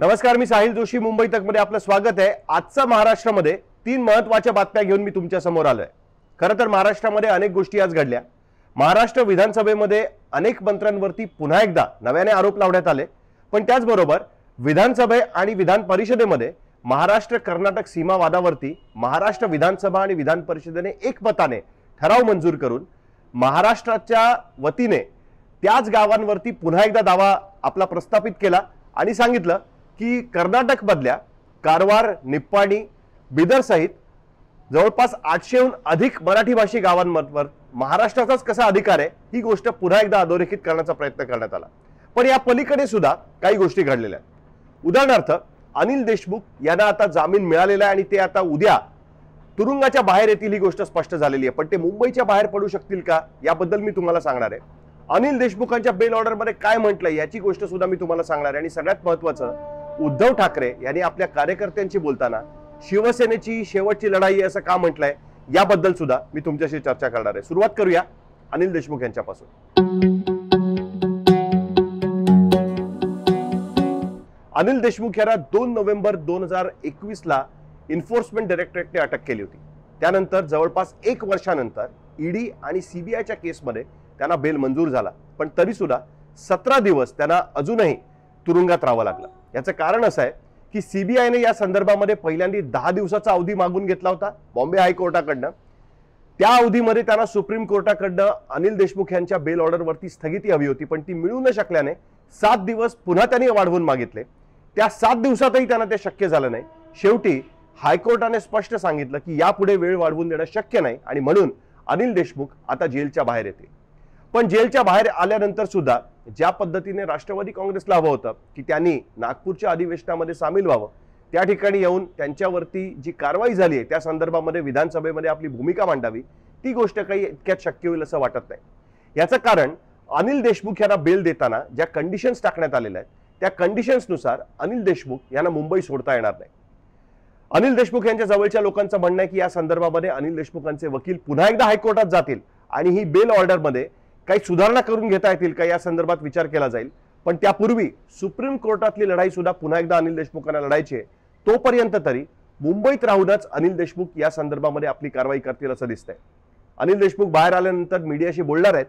नमस्कार मी साहिल जोशी मुंबई मध्ये आपलं स्वागत आहे आजचा महाराष्ट्रामध्ये तीन महत्वाच्या बातम्या घेऊन मी तुमच्या समोर आलो आहे खरं तर महाराष्ट्रामध्ये अनेक गोष्टी आज घडल्या महाराष्ट्र विधानसभेमध्ये अनेक मंत्र्यांवरती पुन्हा एकदा नव्याने आरोप लावण्यात आले पण त्याचबरोबर विधानसभे आणि विधान परिषदेमध्ये महाराष्ट्र कर्नाटक सीमा वादावरती महाराष्ट्र विधानसभा आणि विधान परिषदेने एकमताने ठराव मंजूर करून महाराष्ट्राच्या वतीने त्याच गावांवरती पुन्हा एकदा दावा आपला प्रस्थापित केला आणि सांगितलं की मधल्या कारवार निप्पाणी सहित जवळपास आठशेहून अधिक मराठी भाषी गावांवर महाराष्ट्राचाच कसा अधिकार आहे ही गोष्ट पुन्हा एकदा अधोरेखित करण्याचा प्रयत्न करण्यात आला पण या पलीकडे सुद्धा काही गोष्टी घडलेल्या आहेत उदाहरणार्थ अनिल देशमुख यांना आता जामीन मिळालेला आहे आणि ते आता उद्या तुरुंगाच्या बाहेर येतील ही गोष्ट स्पष्ट झालेली आहे पण ते मुंबईच्या बाहेर पडू शकतील का याबद्दल मी तुम्हाला सांगणार आहे अनिल देशमुखांच्या बेल मध्ये काय म्हटलंय याची गोष्ट सुद्धा मी तुम्हाला सांगणार आहे आणि सगळ्यात महत्वाचं उद्धव ठाकरे यांनी आपल्या कार्यकर्त्यांशी बोलताना शिवसेनेची शेवटची लढाई असं का म्हटलंय याबद्दल सुद्धा मी तुमच्याशी चर्चा करणार आहे सुरुवात करूया अनिल देशमुख यांच्यापासून अनिल देशमुख यांना दोन नोव्हेंबर दोन हजार एकवीस ला इन्फोर्समेंट डायरेक्टरेटने अटक केली होती त्यानंतर जवळपास एक वर्षानंतर ईडी e आणि सीबीआयच्या केसमध्ये त्यांना बेल मंजूर झाला पण तरी सुद्धा सतरा दिवस त्यांना अजूनही तुरुंगात राहावं लागलं याचं कारण असं आहे की सीबीआयने या संदर्भामध्ये पहिल्यांदा दहा दिवसाचा अवधी मागून घेतला होता बॉम्बे हायकोर्टाकडनं त्या अवधीमध्ये त्यांना सुप्रीम कोर्टाकडनं अनिल देशमुख यांच्या बेल ऑर्डरवरती स्थगिती हवी होती पण ती मिळू न शकल्याने सात दिवस पुन्हा त्यांनी वाढवून मागितले त्या सात दिवसातही त्यांना ते शक्य झालं नाही शेवटी हायकोर्टाने स्पष्ट सांगितलं की यापुढे वेळ वाढवून देणं शक्य नाही आणि म्हणून अनिल देशमुख आता जेलच्या बाहेर येतील पण जेलच्या बाहेर आल्यानंतर सुद्धा ज्या पद्धतीने राष्ट्रवादी काँग्रेसला हवं होतं की त्यांनी नागपूरच्या अधिवेशनामध्ये सामील व्हावं त्या ठिकाणी येऊन त्यांच्यावरती जी कारवाई झाली आहे त्या संदर्भामध्ये विधानसभेमध्ये आपली भूमिका मांडावी ती गोष्ट काही इतक्यात शक्य होईल असं वाटत नाही याचं कारण अनिल देशमुख यांना बेल देताना ज्या कंडिशन्स टाकण्यात आलेल्या आहेत त्या कंडिशन्सनुसार अनिल देशमुख यांना मुंबई सोडता येणार नाही अनिल देशमुख यांच्या जवळच्या लोकांचं म्हणणं आहे की या संदर्भामध्ये अनिल देशमुखांचे वकील पुन्हा एकदा हायकोर्टात जातील आणि ही बेल ऑर्डरमध्ये काही सुधारणा करून घेता येतील का या संदर्भात विचार केला जाईल पण त्यापूर्वी सुप्रीम कोर्टातली लढाई सुद्धा पुन्हा एकदा अनिल देशमुखांना लढायची आहे तोपर्यंत तरी मुंबईत राहूनच अनिल देशमुख या संदर्भामध्ये आपली कारवाई करतील असं दिसतंय अनिल देशमुख बाहेर आल्यानंतर मीडियाशी बोलणार आहेत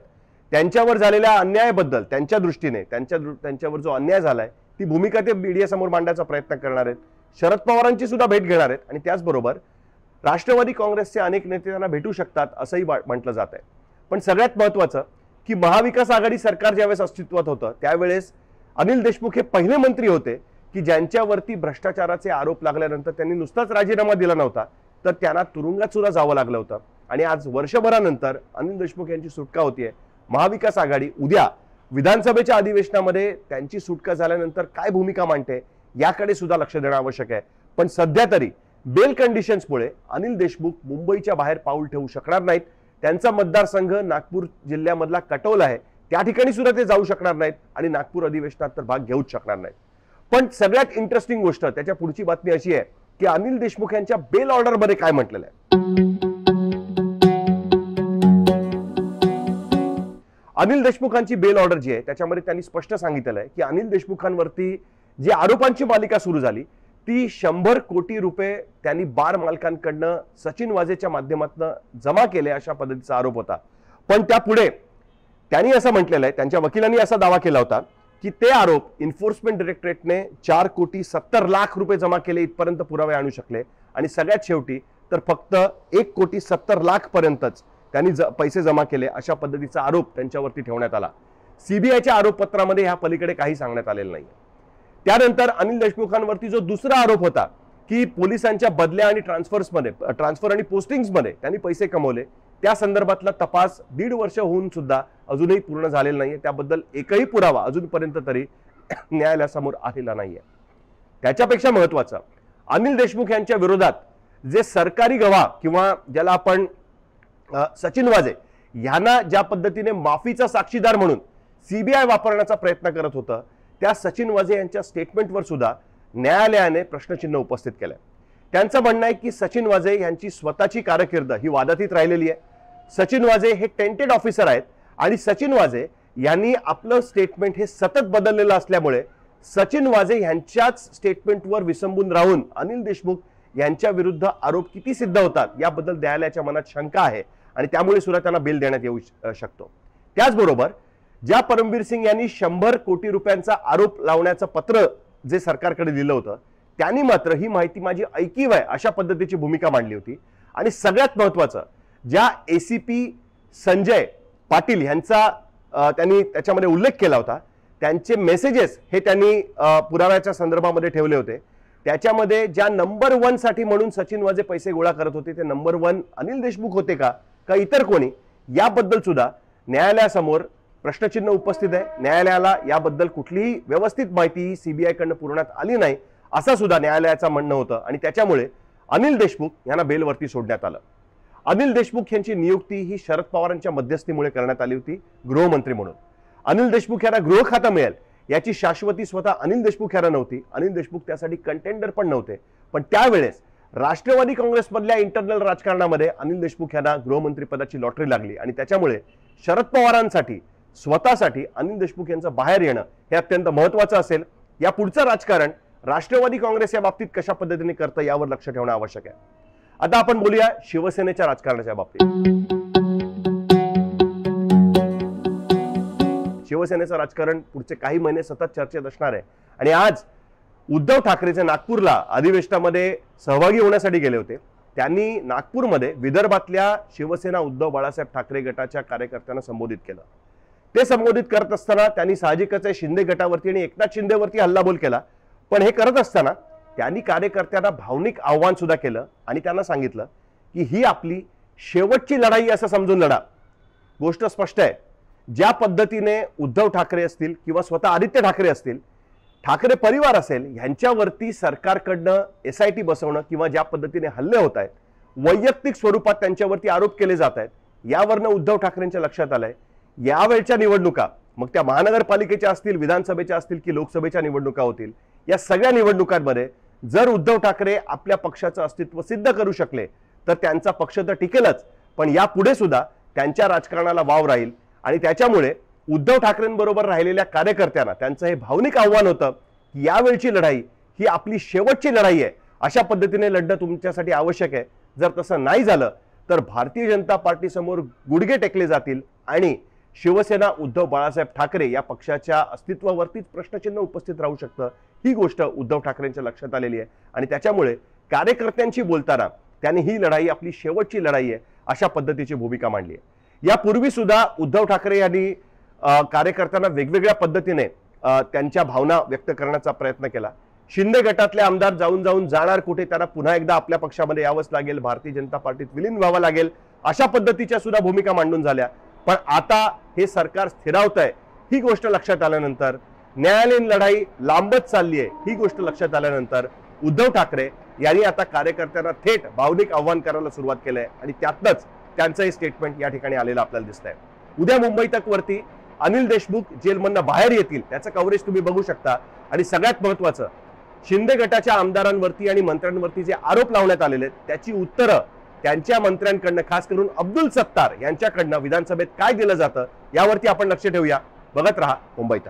त्यांच्यावर झालेल्या अन्यायाबद्दल त्यांच्या दृष्टीने त्यांच्या त्यांच्यावर जो अन्याय झालाय ती भूमिका ते मीडियासमोर मांडण्याचा प्रयत्न करणार आहेत शरद पवारांची सुद्धा भेट घेणार आहेत आणि त्याचबरोबर राष्ट्रवादी काँग्रेसचे अनेक नेते त्यांना भेटू शकतात असंही म्हटलं जात आहे पण सगळ्यात महत्त्वाचं की महाविकास आघाडी सरकार ज्यावेळेस अस्तित्वात होतं त्यावेळेस अनिल देशमुख हे पहिले मंत्री होते की ज्यांच्यावरती भ्रष्टाचाराचे आरोप लागल्यानंतर त्यांनी नुसताच राजीनामा दिला नव्हता तर त्यांना तुरुंगात सुद्धा जावं लागलं होतं आणि आज वर्षभरानंतर अनिल देशमुख यांची सुटका होतीये महाविकास आघाडी उद्या विधानसभेच्या अधिवेशनामध्ये त्यांची सुटका झाल्यानंतर काय भूमिका मांडते याकडे सुद्धा लक्ष देणं आवश्यक आहे पण सध्या तरी बेल कंडिशन्समुळे अनिल देशमुख मुंबईच्या बाहेर पाऊल ठेवू शकणार नाहीत त्यांचा मतदारसंघ नागपूर जिल्ह्यामधला कटोला आहे त्या ठिकाणी सुद्धा ते जाऊ शकणार नाहीत आणि नागपूर अधिवेशनात तर भाग घेऊच शकणार नाहीत पण सगळ्यात इंटरेस्टिंग गोष्ट त्याच्या पुढची बातमी अशी आहे की अनिल देशमुख यांच्या बेल ऑर्डरमध्ये काय म्हटलेलं आहे अनिल देशमुखांची बेल ऑर्डर जी आहे त्याच्यामध्ये त्यांनी स्पष्ट सांगितलं आहे की अनिल देशमुखांवरती जी आरोपांची मालिका सुरू झाली ती शंभर कोटी रुपये त्यांनी बार मालकांकडनं सचिन वाजेच्या माध्यमातून जमा केले अशा पद्धतीचा आरोप होता पण त्यापुढे त्यांनी असं म्हटलेलं आहे त्यांच्या वकिलांनी असा दावा केला होता की ते आरोप इन्फोर्समेंट डिरेक्टरेटने चार कोटी सत्तर लाख रुपये जमा केले इथपर्यंत पुरावे आणू शकले आणि सगळ्यात शेवटी तर फक्त एक कोटी सत्तर लाख पर्यंतच त्यांनी ज पैसे जमा केले अशा पद्धतीचा आरोप त्यांच्यावरती ठेवण्यात आला सीबीआयच्या आरोपपत्रामध्ये ह्या पलीकडे काही सांगण्यात आलेलं नाही त्यानंतर अनिल देशमुखांवरती जो दुसरा आरोप होता की पोलिसांच्या बदल्या आणि ट्रान्सफर्समध्ये ट्रान्सफर आणि पोस्टिंग्समध्ये त्यांनी पैसे कमवले त्या संदर्भातला तपास दीड वर्ष होऊन सुद्धा अजूनही पूर्ण झालेला नाहीये त्याबद्दल एकही पुरावा अजूनपर्यंत तरी न्यायालयासमोर आलेला नाहीये त्याच्यापेक्षा महत्वाचं अनिल देशमुख यांच्या विरोधात जे सरकारी गवा किंवा ज्याला आपण सचिन वाजे यांना ज्या पद्धतीने माफीचा साक्षीदार म्हणून सीबीआय वापरण्याचा प्रयत्न करत होतं त्या सचिन वाझे यांच्या स्टेटमेंटवर सुद्धा न्यायालयाने प्रश्नचिन्ह उपस्थित केलं आहे त्यांचं म्हणणं आहे की सचिन वाझे यांची स्वतःची कारकीर्द ही वादातीत राहिलेली आहे सचिन वाजे हे टेंटेड ऑफिसर आहेत आणि सचिन वाजे यांनी आपलं स्टेटमेंट हे सतत बदललेलं असल्यामुळे सचिन वाझे यांच्याच स्टेटमेंटवर विसंबून राहून अनिल देशमुख यांच्या विरुद्ध आरोप किती सिद्ध होतात याबद्दल न्यायालयाच्या मनात शंका आहे आणि त्यामुळे सुद्धा त्यांना बिल देण्यात येऊ शकतो त्याचबरोबर ज्या परमबीर सिंग यांनी शंभर कोटी रुपयांचा आरोप लावण्याचं पत्र जे सरकारकडे दिलं होतं त्यांनी मात्र ही माहिती माझी ऐकीव आहे अशा पद्धतीची भूमिका मांडली होती आणि सगळ्यात महत्त्वाचं ज्या A C P Sanjay Patil यांचा त्यांनी त्याच्यामध्ये उल्लेख केला होता त्यांचे मेसेजेस हे त्यांनी पुराव्याच्या संदर्भामध्ये ठेवले होते त्याच्यामध्ये ज्या नंबर वनसाठी म्हणून सचिन वाजे पैसे गोळा करत होते ते नंबर वन अनिल देशमुख होते का का इतर कोणी याबद्दल सुद्धा न्यायालयासमोर प्रश्नचिन्ह उपस्थित आहे न्यायालयाला याबद्दल कुठलीही व्यवस्थित माहिती सीबीआयकडनं पुरवण्यात आली नाही असं सुद्धा न्यायालयाचं म्हणणं होतं आणि त्याच्यामुळे अनिल देशमुख यांना बेलवरती सोडण्यात आलं अनिल देशमुख यांची नियुक्ती ही शरद पवारांच्या मध्यस्थीमुळे करण्यात आली होती गृहमंत्री म्हणून अनिल देशमुख यांना गृह खातं मिळेल याची शाश्वती स्वतः अनिल देशमुख यांना नव्हती अनिल देशमुख त्यासाठी कंटेंडर पण नव्हते पण त्यावेळेस राष्ट्रवादी काँग्रेसमधल्या इंटरनल राजकारणामध्ये अनिल देशमुख यांना गृहमंत्रीपदाची लॉटरी लागली आणि त्याच्यामुळे शरद पवारांसाठी स्वतःसाठी अनिल देशमुख यांचं बाहेर येणं हे अत्यंत महत्वाचं असेल या पुढचं राजकारण राष्ट्रवादी काँग्रेस या बाबतीत कशा पद्धतीने करतं यावर लक्ष ठेवणं आवश्यक आहे आता आपण बोलूया शिवसेनेच्या राजकारणाच्या बाबतीत शिवसेनेचं राजकारण पुढचे काही महिने सतत चर्चेत असणार आहे आणि आज उद्धव ठाकरेचे नागपूरला अधिवेशनामध्ये सहभागी होण्यासाठी गेले होते त्यांनी नागपूरमध्ये विदर्भातल्या शिवसेना उद्धव बाळासाहेब ठाकरे गटाच्या कार्यकर्त्यांना संबोधित केलं ते संबोधित करत असताना त्यांनी साहजिकच आहे शिंदे गटावरती आणि एकनाथ शिंदेवरती हल्लाबोल केला पण हे करत असताना त्यांनी कार्यकर्त्यांना भावनिक आव्हान सुद्धा केलं आणि त्यांना सांगितलं की ही आपली शेवटची लढाई असं समजून लढा गोष्ट स्पष्ट आहे ज्या पद्धतीने उद्धव ठाकरे असतील किंवा स्वतः आदित्य ठाकरे असतील ठाकरे परिवार असेल ह्यांच्यावरती सरकारकडनं एस आय टी बसवणं किंवा ज्या पद्धतीने हल्ले होत आहेत वैयक्तिक स्वरूपात त्यांच्यावरती आरोप केले जात आहेत यावरनं उद्धव ठाकरेंच्या लक्षात आलंय यावेळच्या निवडणुका मग त्या महानगरपालिकेच्या असतील विधानसभेच्या असतील की लोकसभेच्या निवडणुका होतील या सगळ्या निवडणुकांमध्ये जर उद्धव ठाकरे आपल्या पक्षाचं अस्तित्व सिद्ध करू शकले तर त्यांचा पक्ष तर टिकेलच पण यापुढे सुद्धा त्यांच्या राजकारणाला वाव राहील आणि त्याच्यामुळे उद्धव ठाकरेंबरोबर राहिलेल्या कार्यकर्त्यांना त्यांचं हे भावनिक आव्हान होतं की यावेळची लढाई ही आपली शेवटची लढाई आहे अशा पद्धतीने लढणं तुमच्यासाठी आवश्यक आहे जर तसं नाही झालं तर भारतीय जनता पार्टीसमोर गुडघे टेकले जातील आणि शिवसेना उद्धव बाळासाहेब ठाकरे या पक्षाच्या अस्तित्वावरतीच प्रश्नचिन्ह उपस्थित राहू शकतं ही गोष्ट उद्धव ठाकरेंच्या लक्षात आलेली आहे आणि त्याच्यामुळे कार्यकर्त्यांशी बोलताना त्यांनी ही लढाई आपली शेवटची लढाई आहे अशा पद्धतीची भूमिका मांडली आहे यापूर्वी सुद्धा उद्धव ठाकरे यांनी कार्यकर्त्यांना वेगवेगळ्या पद्धतीने त्यांच्या भावना व्यक्त करण्याचा प्रयत्न केला शिंदे गटातले आमदार जाऊन जाऊन जाणार कुठे त्यांना पुन्हा एकदा आपल्या पक्षामध्ये यावंच लागेल भारतीय जनता पार्टीत विलीन व्हावं लागेल अशा पद्धतीच्या सुद्धा भूमिका मांडून झाल्या पण आता हे सरकार स्थिरावत आहे ही गोष्ट लक्षात आल्यानंतर न्यायालयीन लढाई लांबच चालली आहे ही गोष्ट लक्षात आल्यानंतर उद्धव ठाकरे यांनी आता कार्यकर्त्यांना थेट भावनिक आव्हान करायला सुरुवात केलंय आणि त्यातच त्यांचं हे स्टेटमेंट या ठिकाणी आलेलं आपल्याला दिसतंय उद्या मुंबई तक वरती अनिल देशमुख जेलमधनं बाहेर येतील त्याचं कव्हरेज तुम्ही बघू शकता आणि सगळ्यात महत्वाचं शिंदे गटाच्या आमदारांवरती आणि मंत्र्यांवरती जे आरोप लावण्यात आलेले आहेत त्याची उत्तरं त्यांच्या मंत्र्यांकडनं खास करून अब्दुल सत्तार यांच्याकडनं विधानसभेत काय दिलं जातं यावरती आपण लक्ष ठेवूया बघत राहा मुंबईत